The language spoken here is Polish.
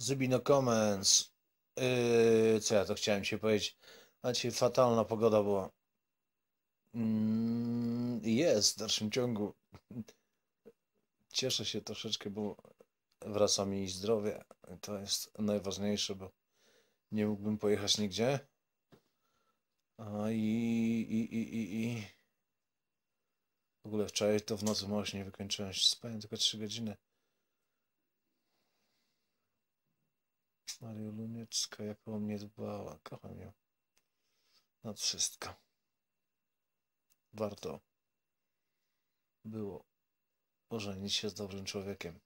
Zubino Comments. Yy, co ja to chciałem ci powiedzieć? Macie fatalna pogoda była. Mm, jest w dalszym ciągu. Cieszę się troszeczkę, bo wraca mi zdrowie. To jest najważniejsze, bo nie mógłbym pojechać nigdzie. A i, i, i, i, i. W ogóle wczoraj to w nocy właśnie wykończyłem się. Spałem tylko 3 godziny. Mario Luneczka, jak o mnie dbała, kocham ją nad wszystko. Warto było ożenić się z dobrym człowiekiem.